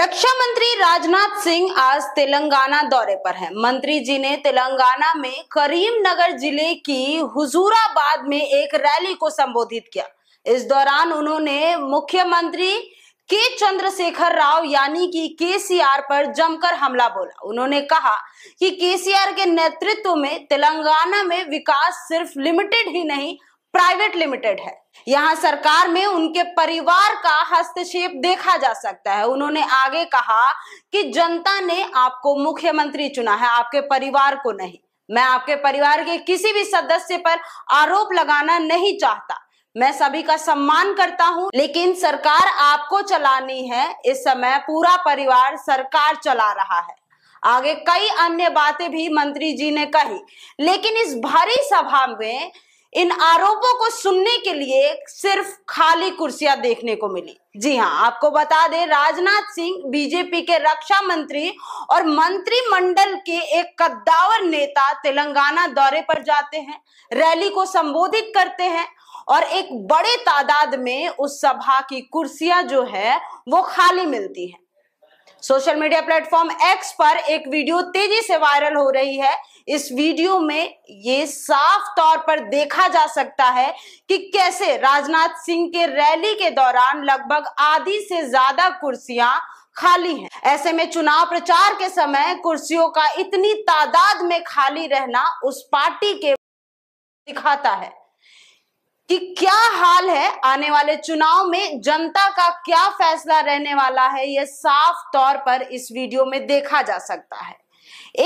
रक्षा मंत्री राजनाथ सिंह आज तेलंगाना दौरे पर हैं। मंत्री जी ने तेलंगाना में करीमनगर जिले की हुजूराबाद में एक रैली को संबोधित किया इस दौरान उन्होंने मुख्यमंत्री के चंद्रशेखर राव यानी कि केसीआर पर जमकर हमला बोला उन्होंने कहा कि केसीआर के नेतृत्व में तेलंगाना में विकास सिर्फ लिमिटेड ही नहीं प्राइवेट लिमिटेड है यहाँ सरकार में उनके परिवार का हस्तक्षेप देखा जा सकता है उन्होंने आगे कहा कि जनता ने आपको मुख्यमंत्री चुना है आपके परिवार को नहीं मैं आपके परिवार के किसी भी सदस्य पर आरोप लगाना नहीं चाहता मैं सभी का सम्मान करता हूं, लेकिन सरकार आपको चलानी है इस समय पूरा परिवार सरकार चला रहा है आगे कई अन्य बातें भी मंत्री जी ने कही लेकिन इस भारी सभा में इन आरोपों को सुनने के लिए सिर्फ खाली कुर्सियां देखने को मिली जी हाँ आपको बता दें राजनाथ सिंह बीजेपी के रक्षा मंत्री और मंत्रिमंडल के एक कद्दावर नेता तेलंगाना दौरे पर जाते हैं रैली को संबोधित करते हैं और एक बड़े तादाद में उस सभा की कुर्सियां जो है वो खाली मिलती हैं सोशल मीडिया प्लेटफॉर्म एक्स पर एक वीडियो तेजी से वायरल हो रही है इस वीडियो में ये साफ तौर पर देखा जा सकता है कि कैसे राजनाथ सिंह के रैली के दौरान लगभग आधी से ज्यादा कुर्सियां खाली हैं। ऐसे में चुनाव प्रचार के समय कुर्सियों का इतनी तादाद में खाली रहना उस पार्टी के दिखाता है कि क्या हाल है आने वाले चुनाव में जनता का क्या फैसला रहने वाला है यह साफ तौर पर इस वीडियो में देखा जा सकता है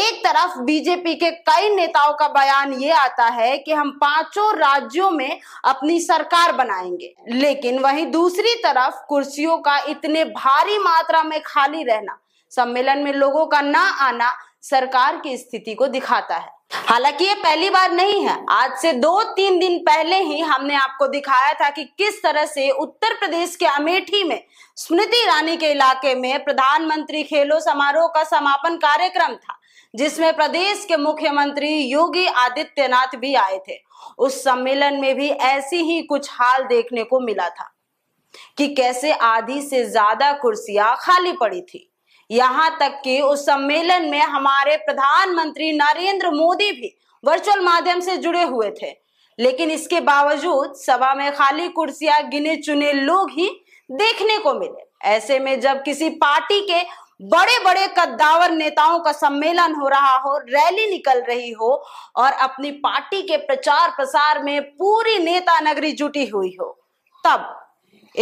एक तरफ बीजेपी के कई नेताओं का बयान ये आता है कि हम पांचों राज्यों में अपनी सरकार बनाएंगे लेकिन वहीं दूसरी तरफ कुर्सियों का इतने भारी मात्रा में खाली रहना सम्मेलन में लोगों का ना आना सरकार की स्थिति को दिखाता है हालांकि ये पहली बार नहीं है आज से दो तीन दिन पहले ही हमने आपको दिखाया था कि किस तरह से उत्तर प्रदेश के अमेठी में स्मृति ईरानी के इलाके में प्रधानमंत्री खेलो समारोह का समापन कार्यक्रम था जिसमें प्रदेश के मुख्यमंत्री योगी आदित्यनाथ भी आए थे उस सम्मेलन में भी ऐसी ही कुछ हाल देखने को मिला था कि कैसे आधी से ज्यादा कुर्सियां खाली पड़ी थी यहाँ तक कि उस सम्मेलन में हमारे प्रधानमंत्री नरेंद्र मोदी भी वर्चुअल माध्यम से जुड़े हुए थे लेकिन इसके बावजूद सभा में खाली कुर्सियां गिने चुने लोग ही देखने को मिले ऐसे में जब किसी पार्टी के बड़े बड़े कद्दावर नेताओं का सम्मेलन हो रहा हो रैली निकल रही हो और अपनी पार्टी के प्रचार प्रसार में पूरी नेता नगरी जुटी हुई हो तब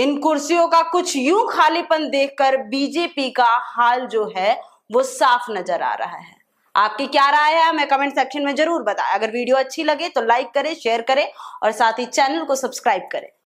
इन कुर्सियों का कुछ यूं खालीपन देखकर बीजेपी का हाल जो है वो साफ नजर आ रहा है आपकी क्या राय है हमें कमेंट सेक्शन में जरूर बताएं अगर वीडियो अच्छी लगे तो लाइक करें शेयर करें और साथ ही चैनल को सब्सक्राइब करें